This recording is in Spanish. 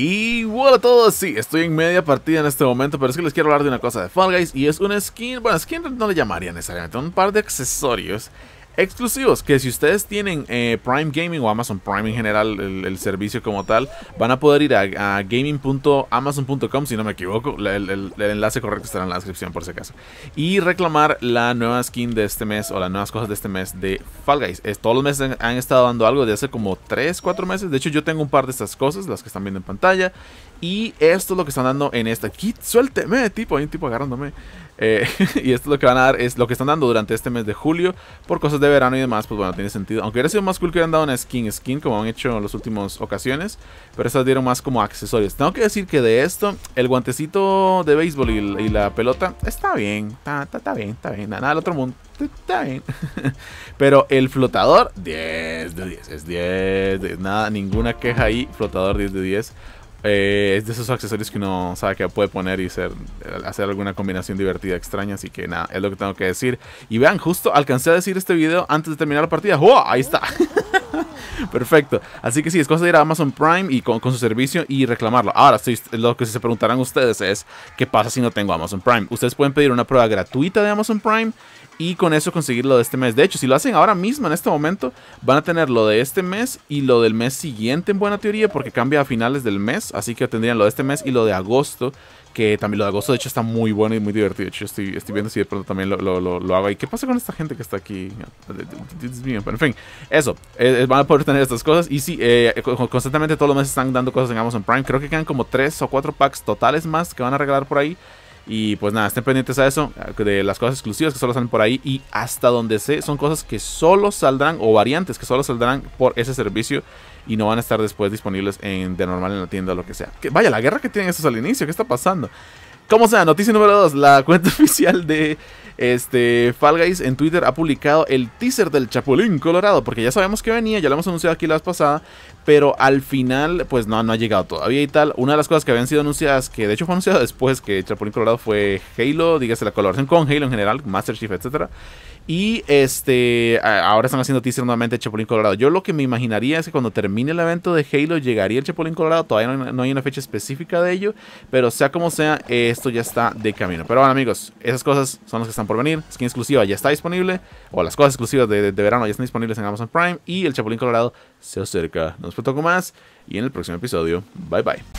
Y hola a todos, sí, estoy en media partida en este momento, pero es que les quiero hablar de una cosa de Fall Guys y es una skin, bueno, skin no le llamaría necesariamente, un par de accesorios exclusivos que si ustedes tienen eh, Prime Gaming o Amazon Prime en general, el, servicio como tal, van a poder ir a, gaming.amazon.com, si no me equivoco, el, enlace correcto estará en la descripción por si acaso, y reclamar la nueva skin de este mes o las nuevas cosas de este mes de Fall Guys. Es, todos los meses han, estado dando algo de hace como 3, 4 meses, de hecho yo tengo un par de estas cosas, las que están viendo en pantalla, y esto es lo que están dando en esta. Kit, suélteme, tipo, hay un tipo agarrándome. Eh, y esto es lo que van a dar, es lo que están dando durante este mes de julio. Por cosas de verano y demás, pues bueno, tiene sentido. Aunque hubiera sido más cool que hubieran dado una skin skin, como han hecho en las últimas ocasiones. Pero estas dieron más como accesorios. Tengo que decir que de esto, el guantecito de béisbol y, la pelota está bien. Está, está, bien, está bien. Nada, nada del otro mundo. Está bien. Pero el flotador, 10 de 10. Es 10 de nada, ninguna queja ahí. Flotador 10 de 10. Eh, es de esos accesorios que uno sabe que puede poner y hacer alguna combinación divertida extraña. Así que nada, es lo que tengo que decir. Y vean, justo alcancé a decir este video antes de terminar la partida. ¡Oh! Ahí está. Perfecto. Así que sí, es cosa de ir a Amazon Prime y con, su servicio y reclamarlo. Ahora, lo que se preguntarán ustedes es, ¿qué pasa si no tengo Amazon Prime? Ustedes pueden pedir una prueba gratuita de Amazon Prime y con eso conseguir lo de este mes. De hecho, si lo hacen ahora mismo, en este momento, van a tener lo de este mes y lo del mes siguiente en buena teoría, porque cambia a finales del mes, así que tendrían lo de este mes y lo de agosto, que también lo de agosto de hecho está muy bueno y muy divertido. De hecho, estoy, estoy viendo si de pronto también lo, lo, hago. ¿Y qué pasa con esta gente que está aquí? Pero, en fin, eso, eh, eh, van a poder tener estas cosas y sí, eh, constantemente todos los meses están dando cosas en Amazon Prime. Creo que quedan como Tres o cuatro packs totales más que van a regalar por ahí. Y pues nada, estén pendientes a eso, de las cosas exclusivas que solo salen por ahí y hasta donde sé, son cosas que solo saldrán o variantes que solo saldrán por ese servicio y no van a estar después disponibles en, de normal en la tienda o lo que sea. vaya, la guerra que tienen estos al inicio, ¿qué está pasando? Como sea, noticia número 2, la cuenta oficial de este, Fall Guys en Twitter ha publicado el teaser del Chapulín Colorado, porque ya sabemos que venía, ya lo hemos anunciado aquí la vez pasada, pero al final, pues no, no ha llegado todavía y tal. Una de las cosas que habían sido anunciadas, que de hecho fue anunciada después que Chapulín Colorado fue Halo, dígase la colaboración con Halo en general, Master Chief, etc. Y este, ahora están haciendo teaser nuevamente Chapulín Colorado. Yo lo que me imaginaría es que cuando termine el evento de Halo llegaría el Chapulín Colorado. Todavía no, hay una fecha específica de ello, pero sea como sea, esto ya está de camino. Pero bueno, amigos, esas cosas son las que están por venir. Skin exclusiva ya está disponible, o las cosas exclusivas de, verano ya están disponibles en Amazon Prime. Y el Chapulín Colorado se acerca. Nos poco más y en el próximo episodio. Bye bye.